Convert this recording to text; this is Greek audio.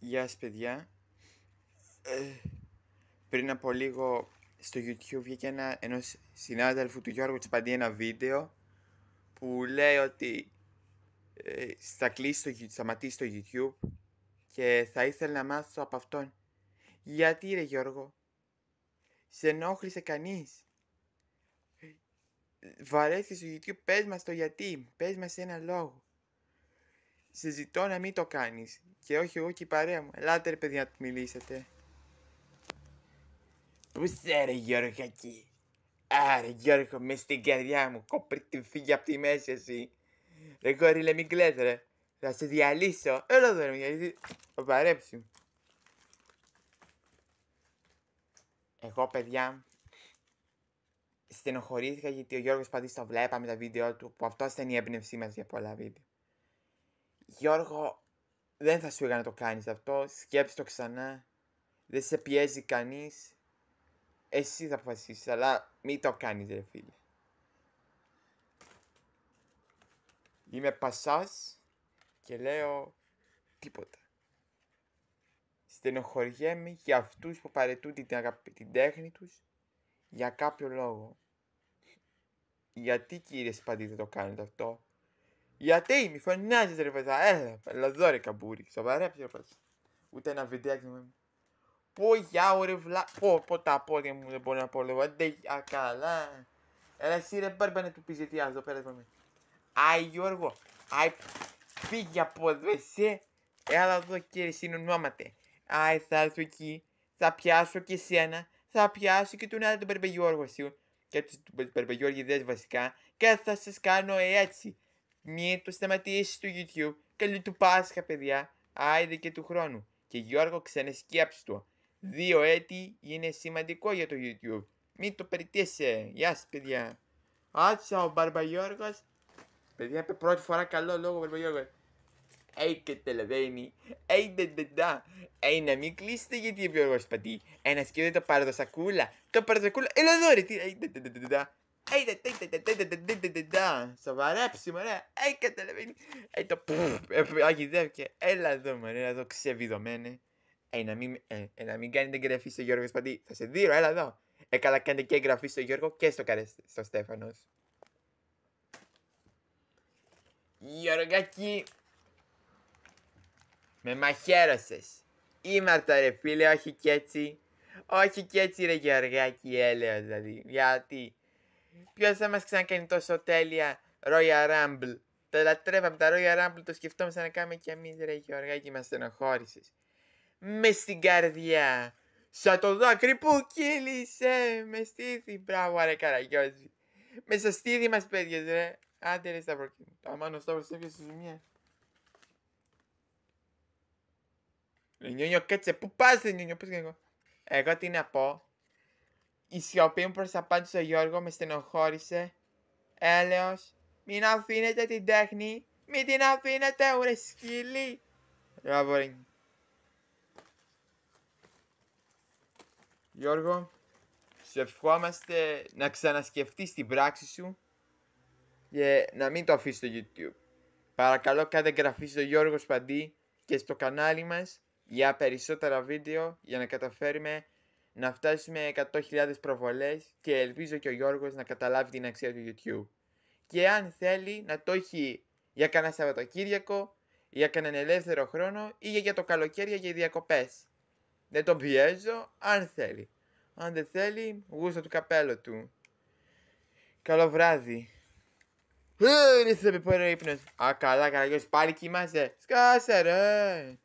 Γεια σας παιδιά ε, Πριν από λίγο στο YouTube βγήκε ένα, ενός συνάδελφου του Γιώργου Τσπαντή ένα βίντεο που λέει ότι ε, θα κλείσει το, σταματήσει το YouTube και θα ήθελα να μάθω από αυτόν γιατί ρε Γιώργο σε ενόχλησε κανείς βαρέθηκες στο YouTube πες μας το γιατί πες μας ένα λόγο σε ζητώ να μην το κάνεις. Και όχι εγώ και η παρέα μου. Ελάτε ρε παιδιά να του μιλήσετε. Πού είσαι ρε Γιώργο εκεί. Άρε Γιώργο μες στην καρδιά μου. Κοπρί την φύγει από τη μέση εσύ. Ρε κορίλε μην κλαις ρε. Θα σε διαλύσω. Έλα εδώ ρε γιατί θα παρέψει. Εγώ παιδιά στενοχωρήθηκα γιατί ο Γιώργος Παντής το βλέπαμε τα βίντεο του που αυτό ήταν η έμπνευσή μας για πολλά βίντεο. Γιώργο, δεν θα σου είχα να το κάνεις αυτό, σκέψε το ξανά, δεν σε πιέζει κανείς, εσύ θα αποφασίσεις, αλλά μην το κάνεις ρε φίλε. Είμαι πασάς και λέω τίποτα. Στενοχωριέμαι για αυτούς που παρετούν την, τέχνη τους για κάποιο λόγο. Γιατί κύριε Σπαντή δεν το κάνετε αυτό. Γιατί μη φωνάζει ρε παιδιά, έλα, λαδόρε καμπούρι, σοβαρά ρε παιδιά. Ούτε ένα βιντεάκι μου. Πω για ρε βλά, πω πω τα πόδια μου δεν μπορεί να πω λίγο. αντε για καλά. Έλα εσύ ρε να του γιατί εδώ πέρα με. Άι Γιώργο, άι πήγε από εδώ εσύ. Έλα εδώ κύριε συνονόματε. Άι θα έρθω εκεί, θα πιάσω και εσένα, θα πιάσω και τον άλλο τον Περπεγιώργο σου. Και τους Περπεγιώργηδες βασικά και θα σας κάνω έτσι. Μην το σταματήσεις στο YouTube. Καλή του Πάσχα, παιδιά. Άιδε και του χρόνου. Και Γιώργο, το. Δύο έτη είναι σημαντικό για το YouTube. Μην το περιτέσαι. Γεια σας, παιδιά. Άτσα ο Μπαρμπαγιώργος. Παιδιά, είπε πρώτη φορά καλό λόγο ο Μπαρμπαγιώργος. Ει και τελεβαίνει. Ει ντεντεντά. Ει να μην κλείσετε γιατί είπε ο Γιώργος πατή. Ένας σκέτο το πάρω το σακούλα. Το πάρω το σακούλα. Έλα εδώ ρε. Τι. Ει ντεντεντά. Σοβαρέψη μωρέ καταλαβαίνει. Έχει το Αγιδεύκε Έλα εδώ μωρέ Εδώ ξεβιδωμένε να μην κάνετε εγγραφή στο Γιώργο Σπαντή Θα σε δίνω έλα εδώ Ε καλά και εγγραφή στο Γιώργο Και στο καρέ στο Στέφανος Γιώργακι Με μαχαίρωσες Ήμαρτα ρε φίλε όχι κι έτσι όχι κι έτσι ρε Γιωργάκι έλεος δηλαδή Γιατί Ποιο θα μας ξανακάνει τόσο τέλεια Royal Rumble. Τα λατρεύαμε τα Royal Rumble, το σκεφτόμαστε να κάνουμε κι εμείς, ρε και μας στενοχώρησες. Μες στην καρδιά. Σαν το δάκρυ που κύλησε. Με στήθη. Μπράβο, ρε Καραγιώζη. Με στο στήθη μας παιδιά, ρε. Άντε, ρε Σταυροκίνη. τα ο Σταύρο έπιασε στη ζημιά. Ε. Νιόνιο, κάτσε, πού πας, Νιόνιο, και εγώ. Εγώ τι να πω, η σιωπή μου προς απάντηση στο Γιώργο μες στενοχώρησε. Έλεος, μην αφήνετε την τέχνη, μην την αφήνετε ουρε σκύλι. Ραβορίνγκ. Γιώργο, σε ευχόμαστε να ξανασκεφτείς την πράξη σου και να μην το αφήσεις στο YouTube. Παρακαλώ κάντε εγγραφή στο Γιώργος Σπαντή και στο κανάλι μας για περισσότερα βίντεο για να καταφέρουμε να φτάσουμε με 100.000 προβολές και ελπίζω και ο Γιώργος να καταλάβει την αξία του YouTube. Και αν θέλει να το έχει για κανένα Σαββατοκύριακο, για κανέναν ελεύθερο χρόνο ή για το καλοκαίρι για διακοπές. Δεν τον πιέζω, αν θέλει. Αν δεν θέλει, γούστα του καπέλο του. Καλό βράδυ. Δεν ήρθε με πέρα ύπνος. Α, καλά, καλά, πάλι κοιμάσαι. Σκάσε ρε.